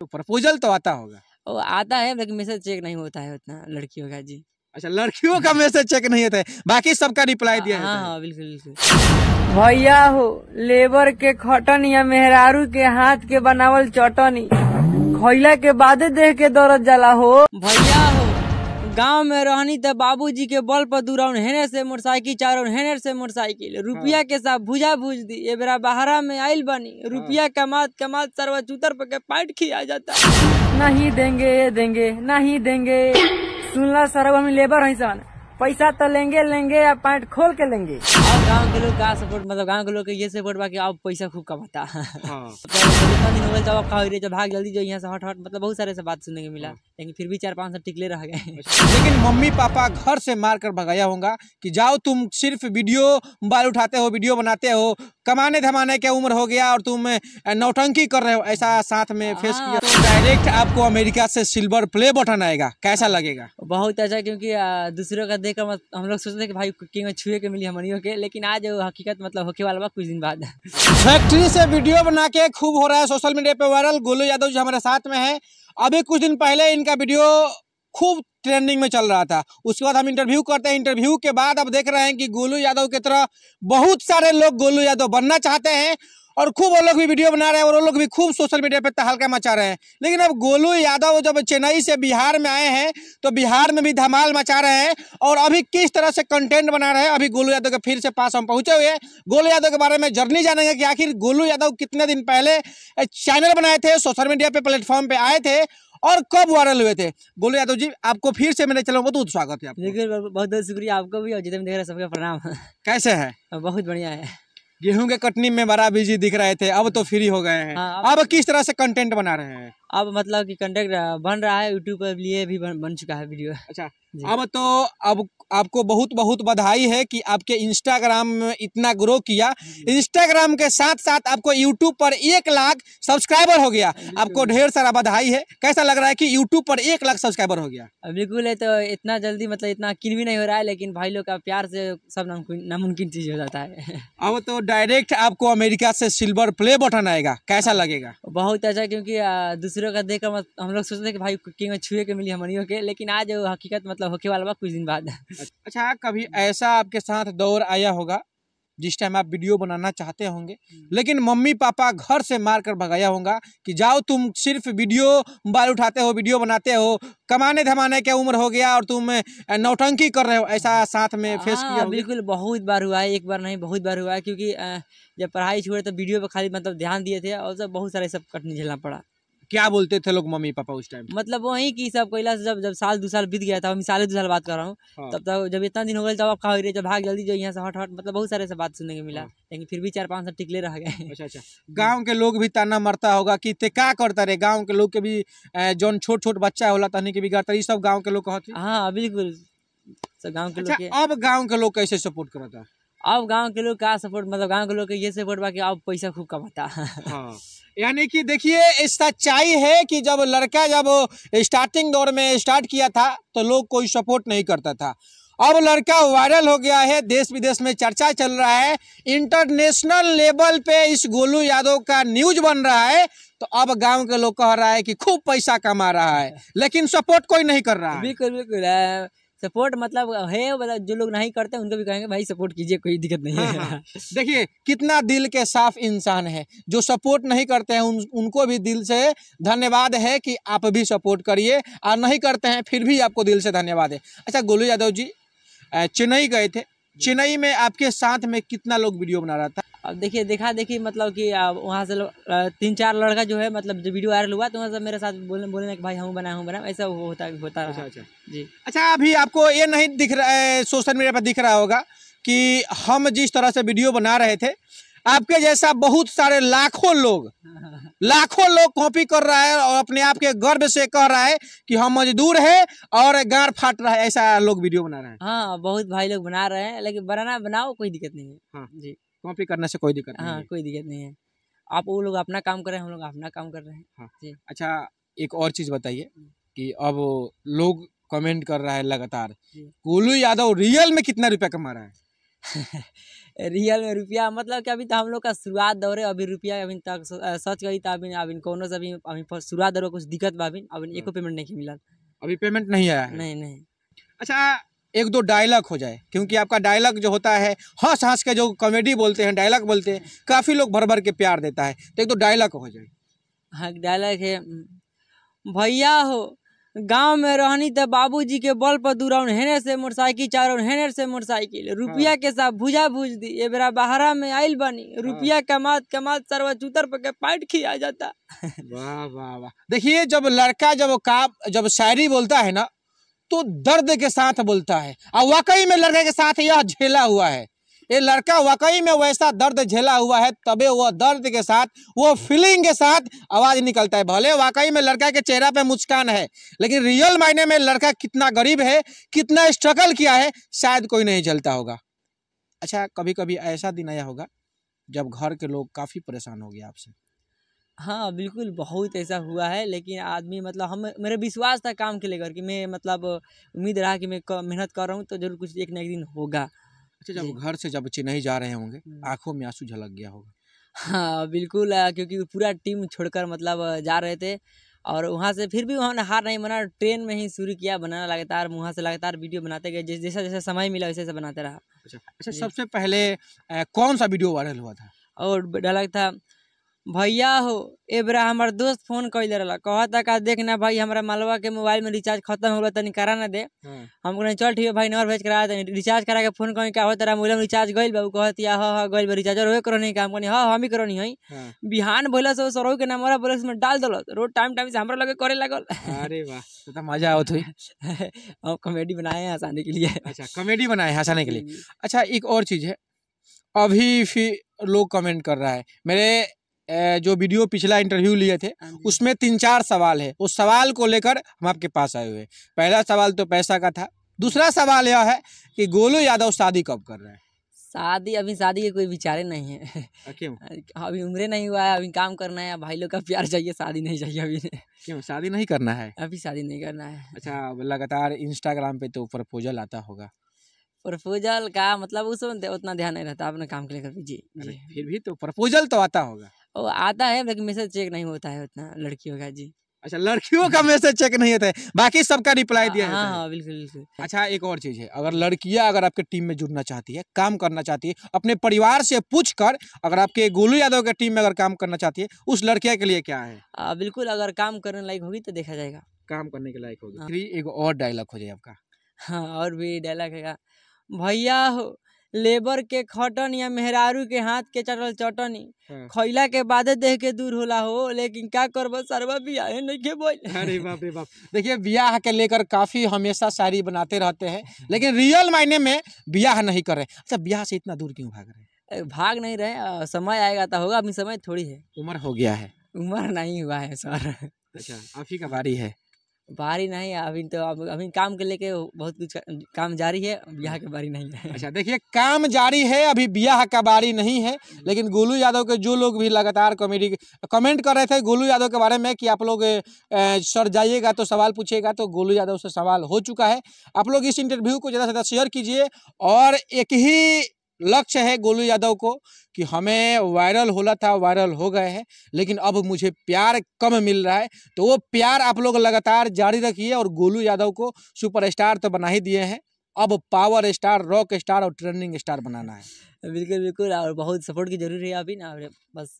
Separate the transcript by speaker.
Speaker 1: तो प्रपोजल तो आता होगा ओ, आता है लेकिन मैसेज चेक नहीं होता है उतना लड़कियों का जी
Speaker 2: अच्छा लड़कियों का मैसेज चेक नहीं होता है बाकी सबका रिप्लाई दिया हाँ हाँ बिल्कुल बिल्कुल भैया
Speaker 1: हो लेबर के खटन या मेहरारू के हाथ के बनावल चटनी खैला के बाद देह के दौरत जला हो भैया हो गांव में रहनी तो बाबूजी के बल पर दूर हेने से मोटरसाइकिल चारोन हेने से मोटरसाइकिल हाँ। रुपया के साथ भुजा भूज दी ए बेरा बहरा में आयल बनी हाँ। रुपया कमात कमात सरवा चूतर पर पाट खिया जाता नहीं देंगे देंगे नहीं देंगे सुनला सरवा में लेबर है सन पैसा तो लेंगे लेंगे या पाइट खोल के लेंगे गांव के लोग का सपोर्ट मतलब गांव के लोग के ये सपोर्ट बाकी अब आप पैसा खूब कमाता हां तो आप खाओ जो भाग जल्दी जो यहाँ से हट हट मतलब बहुत सारे से बात सुनने को मिला हाँ। लेकिन फिर भी चार पाँच सौ टिकले रह गए अच्छा। लेकिन
Speaker 2: मम्मी पापा घर से मार कर भगाया होगा कि जाओ तुम सिर्फ वीडियो मोबाइल उठाते हो वीडियो बनाते हो कमाने धमाने के उम्र हो गया और तुम नौटंकी कर रहे हो ऐसा साथ में फेस हाँ। किया तो डायरेक्ट आपको अमेरिका से सिल्वर प्ले बटन आएगा कैसा लगेगा बहुत अच्छा क्योंकि
Speaker 1: दूसरों का देखकर हम लोग सोचते कि भाई कुकिंग में छुए के मिली हम के लेकिन आज हकीकत मतलब होके वाला बा
Speaker 2: कुछ दिन बाद फैक्ट्री से वीडियो बना के खूब हो रहा है सोशल मीडिया पे वायरल गोलू यादव जी हमारे साथ में है अभी कुछ दिन पहले इनका वीडियो खूब ट्रेंडिंग में चल रहा था उसके बाद हम इंटरव्यू करते हैं इंटरव्यू के बाद अब देख रहे हैं कि गोलू यादव की तरह बहुत सारे लोग गोलू यादव बनना चाहते हैं और खूब वो लोग भी वीडियो बना रहे हैं और वो लोग भी खूब सोशल मीडिया पर तहलका मचा रहे हैं लेकिन अब गोलू यादव जब चेन्नई से बिहार में आए हैं तो बिहार में भी धमाल मचा रहे हैं और अभी किस तरह से कंटेंट बना रहे हैं अभी गोलू यादव के फिर से पास हम पहुंचे हुए हैं गोलू यादव के बारे में जर्नी जानेंगे कि आखिर गोलू यादव कितने दिन पहले चैनल बनाए थे सोशल मीडिया पर प्लेटफॉर्म पर आए थे और कब वायरल हुए थे गोलू यादव जी आपको फिर से मेरे चैनल बहुत स्वागत है देखिए
Speaker 1: बहुत बहुत शुक्रिया आपको भी और जितने देख रहे सबका प्रणाम कैसे है बहुत बढ़िया है
Speaker 2: गेहूं के कटनी में बड़ा बिजी दिख रहे थे अब तो फ्री हो गए हैं हाँ, अब किस तरह से कंटेंट बना रहे हैं
Speaker 1: अब मतलब कि कंटेक्ट बन रहा है यूट्यूब पर लिए भी बन, बन चुका है वीडियो अच्छा
Speaker 2: अब तो अब आपको बहुत बहुत बधाई है कि आपके इंस्टाग्राम में इतना ग्रो किया इंस्टाग्राम के साथ साथ आपको यूट्यूब पर एक लाख सब्सक्राइबर हो गया आपको ढेर सारा बधाई है कैसा लग रहा है कि यूट्यूब पर एक लाख सब्सक्राइबर हो गया
Speaker 1: बिल्कुल है तो इतना जल्दी मतलब इतना किन भी नहीं हो रहा है लेकिन भाई लोग का प्यार से सब नामुमकिन चीज हो जाता है
Speaker 2: अब तो डायरेक्ट आपको अमेरिका से सिल्वर प्ले बटन आएगा कैसा हाँ। लगेगा
Speaker 1: बहुत अच्छा क्योंकि दूसरों का देखकर मत हम लोग सोचते थे कि भाई कुकिंग में छुए के मिली हमारी के लेकिन आज वो हकीकत मतलब होके वाला बा कुछ दिन बाद
Speaker 2: अच्छा कभी ऐसा आपके साथ दौर आया होगा जिस टाइम आप वीडियो बनाना चाहते होंगे हम्म। लेकिन मम्मी पापा घर से मार कर भगाया होगा कि जाओ तुम सिर्फ वीडियो मोबाइल उठाते हो वीडियो बनाते हो कमाने धमाने के उम्र हो गया और तुम नौटंकी कर रहे हो ऐसा साथ में फेस हाँ, किया बिल्कुल
Speaker 1: बहुत बार हुआ है एक बार नहीं बहुत बार हुआ है क्योंकि जब पढ़ाई छोड़े तो वीडियो पर खाली मतलब ध्यान दिए थे और सब बहुत सारे सब कटनी झेलना पड़ा
Speaker 2: क्या बोलते थे लोग मम्मी पापा उस टाइम
Speaker 1: मतलब वही की सब कोयला से जब जब साल दो साल बीत गया था साल दो साल बात कर रहा हूँ हाँ। तब तक जब इतना दिन हो गया तब आपका जब भाग जल्दी जो यहाँ से हट हट मतलब बहुत सारे से बात सुनने को मिला हाँ। लेकिन फिर भी चार पाँच साल टिकले रह गए अच्छा
Speaker 2: अच्छा गाँव के लोग भी ताना मरता होगा कि ते क्या करता रहे गाँव के लोग के भी जो छोट छोट बच्चा होला तहनी के भी करता सब गाँव के लोग कहते हाँ बिल्कुल सब गाँव के अच्छा, लोग अब गाँव के लोग कैसे सपोर्ट करता
Speaker 1: अब गांव के लोग का सपोर्ट मतलब गांव के लोग ये सपोर्ट बाकी अब पैसा खूब कमाता हाँ।
Speaker 2: यानी कि देखिए इस सच्चाई है कि जब लड़का जब स्टार्टिंग दौर में स्टार्ट किया था तो लोग कोई सपोर्ट नहीं करता था अब लड़का वायरल हो गया है देश विदेश में चर्चा चल रहा है इंटरनेशनल लेवल पे इस गोलू यादव का न्यूज बन रहा है तो अब गांव के लोग कह रहा है कि खूब पैसा कमा रहा है लेकिन सपोर्ट कोई नहीं कर रहा है
Speaker 1: बिल्कुल बिल्कुल सपोर्ट मतलब
Speaker 2: है मतलब जो लोग नहीं करते उनको भी कहेंगे भाई सपोर्ट कीजिए कोई दिक्कत नहीं है हाँ, हाँ। देखिए कितना दिल के साफ इंसान है जो सपोर्ट नहीं करते हैं उन, उनको भी दिल से धन्यवाद है कि आप भी सपोर्ट करिए और नहीं करते हैं फिर भी आपको दिल से धन्यवाद है अच्छा गोलू यादव जी चेन्नई गए थे चेन्नई में आपके साथ में कितना लोग वीडियो बना रहा था अब
Speaker 1: देखिए देखा देखिए मतलब कि वहाँ से तीन चार लड़का जो है मतलब जो वीडियो वायरल हुआ तो वहाँ से मेरे साथ बोलने बोलने कि भाई हम बना हूँ बना ऐसा होता होता अच्छा अच्छा जी
Speaker 2: अच्छा अभी आपको ये नहीं दिख रहा है सोशल मीडिया पर दिख रहा होगा कि हम जिस तरह से वीडियो बना रहे थे आपके जैसा बहुत सारे लाखों लोग लाखों लोग कॉपी कर रहा है और अपने आप के गर्व से कह रहा है कि हम मजदूर है और गार फाट रहा है ऐसा लोग वीडियो बना रहे हैं
Speaker 1: हाँ बहुत भाई लोग बना रहे हैं लेकिन बनाना बनाओ कोई दिक्कत नहीं है हाँ जी
Speaker 2: कॉपी करने से कोई दिक्कत हाँ
Speaker 1: कोई दिक्कत नहीं है आप वो लोग अपना काम कर रहे हैं हम लोग अपना काम कर रहे हैं हाँ जी
Speaker 2: अच्छा एक और चीज़ बताइए हम्म। कि अब लोग कमेंट कर रहा है लगातार गोलू यादव रियल में कितना रुपया कमा रहा है रियल में रुपया मतलब कि अभी
Speaker 1: तो हम लोग का शुरुआत दौरे अभी रुपया अभी तक सच कही तो अभी अभी कोनो से अभी अभी शुरुआत दौरे
Speaker 2: कुछ दिक्कत बा अभी अभी हाँ। एको पेमेंट नहीं मिला अभी पेमेंट नहीं आया नहीं नहीं अच्छा एक दो डायलॉग हो जाए क्योंकि आपका डायलॉग जो होता है हंस हंस के जो कॉमेडी बोलते हैं डायलॉग बोलते हैं काफ़ी लोग भर भर के प्यार देता है तो एक दो डायलॉग हो जाए
Speaker 1: हाँ डायलॉग है भैया हो गांव में रहनी तो बाबूजी के बल पर दूर हेने से मोटरसाइकिल चारोन हेने से मोटरसाइकिल रुपया हाँ। के साथ भुजा भूज दी ए बेरा बहरा में आये बनी रुपया हाँ। कमात कमात सरवा चूतर पर पाट खिया जाता
Speaker 2: वाह वाह वाह देखिए जब लड़का जब का जब शायरी बोलता है ना तो दर्द के साथ बोलता है और वाकई में लड़के के साथ यह झेला हुआ है ये लड़का वाकई में वैसा दर्द झेला हुआ है तबे वो दर्द के साथ वो फीलिंग के साथ आवाज़ निकलता है भले वाकई में लड़का के चेहरा पे मुस्कान है लेकिन रियल मायने में लड़का कितना गरीब है कितना स्ट्रगल किया है शायद कोई नहीं झेलता होगा अच्छा कभी कभी ऐसा दिन आया होगा जब घर के लोग काफ़ी परेशान हो गए आपसे
Speaker 1: हाँ बिल्कुल बहुत ऐसा हुआ है लेकिन आदमी मतलब हम मेरा विश्वास था काम के लेकर कि मैं मतलब उम्मीद रहा कि मैं मेहनत कर रहा
Speaker 2: हूँ तो जरूर कुछ एक ना एक दिन होगा अच्छा जब घर से जब बच्चे नहीं जा रहे होंगे हम्म। आंखों में आंसू झलक गया होगा
Speaker 1: हाँ बिल्कुल क्योंकि पूरा टीम छोड़कर मतलब जा रहे थे और वहाँ से फिर भी उन्होंने हार नहीं बना ट्रेन में ही शुरू किया बनाना लगातार वहाँ से लगातार वीडियो बनाते गए जैसे जैसा जैसा समय मिला वैसे बनाते रहा अच्छा अच्छा सबसे
Speaker 2: पहले कौन सा वीडियो वायरल हुआ था
Speaker 1: और डर था भैया हो एबरा हमार दोस्त फोन कर दे रहा कहता का देखना भाई हमारा मालवा के मोबाइल में रिचार्ज खत्म हो गया तनी करा ना दे हाँ। हम कहें चल ठीक है भाई नंबर भेज करा तनी रिचार्ज करा के फोन कहीं क्या हो तेरा मोबाइल में रिचार्ज गइल बाबू कहत हाँ हाँ हां गइल बा रिचार्ज होए करो नहीं काम कनी हाँ हम ही करो नहीं हई हाँ। बिहान बोला सो सरो के नंबर बोला से डाल दल रोड टाइम टाइम से हमारे लगे करे लगल अरे वाह
Speaker 2: तो मजा आओ थी हम कॉमेडी बनाए हैं हंसाने के लिए अच्छा कॉमेडी बनाए हैं हंसाने के लिए अच्छा एक और चीज है अभी फिर लोग कमेंट कर रहा है मेरे जो वीडियो पिछला इंटरव्यू लिए थे हाँ उसमें तीन चार सवाल है उस सवाल को लेकर हम आपके पास आए हुए हैं पहला सवाल तो पैसा का था दूसरा सवाल यह है कि गोलू यादव शादी कब कर रहे हैं
Speaker 1: शादी अभी शादी के कोई विचारे नहीं है क्यों अभी उम्र नहीं हुआ है अभी काम करना है भाई लोग का प्यार चाहिए शादी नहीं चाहिए
Speaker 2: अभी क्यों शादी नहीं करना है
Speaker 1: अभी शादी नहीं करना है
Speaker 2: अच्छा लगातार इंस्टाग्राम पे तो प्रपोजल आता होगा
Speaker 1: प्रपोजल का मतलब उसमें उतना ध्यान नहीं रहता अपने काम के लेकर जी, जी फिर भी
Speaker 2: तो प्रपोजल तो आता होगा वो आता है लेकिन
Speaker 1: मैसेज चेक नहीं होता है उतना लड़कियों का जी
Speaker 2: अच्छा लड़कियों का मैसेज चेक नहीं होता है बाकी सबका रिप्लाई हाँ, दिया हाँ हाँ बिल्कुल बिल्कुल अच्छा एक और चीज़ है अगर लड़कियां अगर आपके टीम में जुड़ना चाहती है काम करना चाहती है अपने परिवार से पूछ कर अगर आपके गोलू यादव के टीम में अगर काम करना चाहती है उस लड़किया के लिए क्या है
Speaker 1: आ, बिल्कुल अगर काम करने लायक होगी तो देखा जाएगा काम करने के लायक होगी हाँ। एक और डायलॉग हो जाए आपका हाँ और भी डायलॉग है भैया लेबर के खटन या मेहरारू के हाथ के चटल चटनी हाँ। खैला के बाद देह के दूर होला हो लेकिन क्या करब सरवा बियाह नहीं के
Speaker 2: बोल अरे बाप रे बाप देखिए बियाह के लेकर काफी हमेशा शायरी बनाते रहते हैं लेकिन रियल मायने में बियाह नहीं कर रहे अच्छा बियाह से इतना दूर क्यों भाग रहे भाग नहीं रहे
Speaker 1: समय आएगा तो होगा अभी समय थोड़ी है उम्र हो गया है
Speaker 2: उम्र नहीं हुआ है सर अच्छा
Speaker 1: आप ही का बारी है बारी नहीं अभी तो अब अभी काम के लेके बहुत कुछ काम जारी है ब्याह के बारी नहीं है
Speaker 2: अच्छा देखिए काम जारी है अभी ब्याह का बारी नहीं है लेकिन गोलू यादव के जो लोग भी लगातार कॉमेडी कमेंट कर रहे थे गोलू यादव के बारे में कि आप लोग सर जाइएगा तो सवाल पूछेगा तो गोलू यादव से सवाल हो चुका है आप लोग इस इंटरव्यू को ज़्यादा से ज़्यादा शेयर कीजिए और एक ही लक्ष्य है गोलू यादव को कि हमें वायरल होना था वायरल हो गए हैं लेकिन अब मुझे प्यार कम मिल रहा है तो वो प्यार आप लोग लगातार जारी रखिए और गोलू यादव को सुपरस्टार तो बना ही दिए हैं अब पावर स्टार रॉक स्टार और ट्रेंडिंग स्टार बनाना है बिल्कुल बिल्कुल और बहुत सपोर्ट की जरूरी
Speaker 1: है अभी ना बस